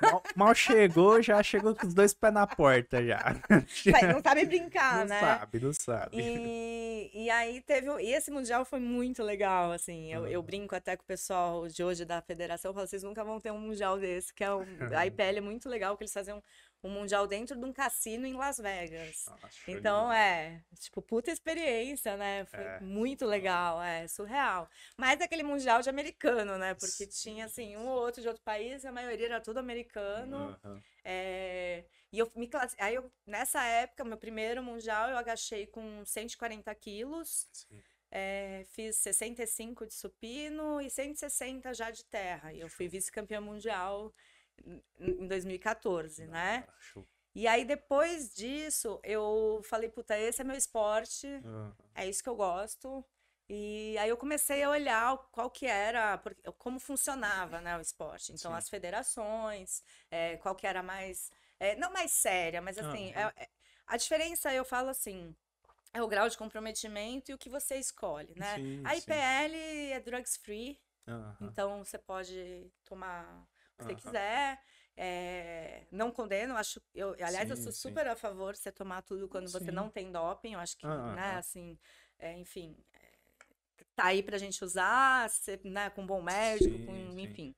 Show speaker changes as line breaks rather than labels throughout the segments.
Mal, mal, chegou, já chegou com os dois pés na porta já. não sabe brincar, não né? Não sabe, não sabe. E, e aí teve. E esse mundial foi muito legal, assim. Eu, uhum. eu brinco até com o pessoal de hoje da federação, eu falo, vocês nunca vão ter um mundial desse, que é um, a IPL é muito legal, que eles fazem um um Mundial dentro de um cassino em Las Vegas. Nossa, ah, então, é, tipo, puta experiência, né? Foi é, muito legal, é, surreal. Mas aquele Mundial de americano, né? Porque tinha, assim, um ou outro de outro país, a maioria era tudo americano. É, e eu me class... Aí, eu, nessa época, meu primeiro Mundial, eu agachei com 140 quilos. Sim. É, fiz 65 de supino e 160 já de terra. E eu fui vice-campeã mundial em 2014, Não, né? E aí, depois disso, eu falei, puta, esse é meu esporte, uhum. é isso que eu gosto. E aí eu comecei a olhar qual que era, como funcionava né, o esporte. Então, Sim. as federações, é, qual que era mais... É, não mais séria, mas assim, uhum. é, a diferença, eu falo assim, é o grau de comprometimento e o que você escolhe, né? Sim, a IPL sim. é drugs free, então você pode tomar que você quiser. É, não condeno, acho. Eu, aliás, sim, eu sou super a favor de você tomar tudo quando sim. você não tem doping. Eu acho que, ah, né, ah, assim, é, enfim, eh, tá aí pra gente usar, né, com um bom médico, com, enfim.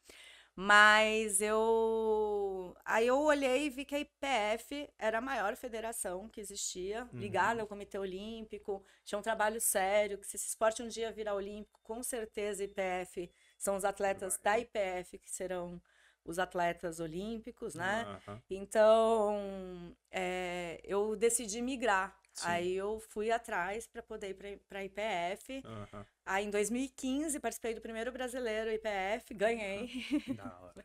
Mas eu. Aí eu olhei e vi que a IPF era a maior federação que existia, uhum. ligada ao Comitê Olímpico, tinha um trabalho sério, que se esse esporte um dia virar olímpico, com certeza a IPF são os atletas Vai. da IPF que serão os atletas olímpicos, né? Uhum. Então, é, eu decidi migrar. Sim. Aí eu fui atrás para poder ir para a IPF. Uhum. Aí em 2015 participei do primeiro brasileiro IPF, ganhei. Uhum. Da hora.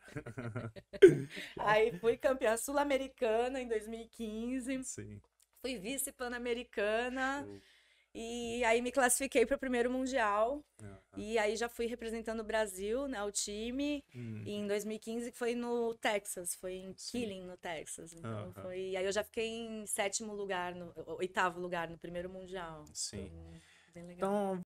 Aí fui campeã sul-americana em 2015. Sim. Fui vice-pan-americana. Uhum. E aí me classifiquei para o primeiro mundial. Uhum. E aí já fui representando o Brasil, né, o time, uhum. em 2015, que foi no Texas, foi em Sim. Killing, no Texas. Então uhum. foi, e aí eu já fiquei em sétimo lugar, no oitavo lugar no primeiro mundial. Sim. Então,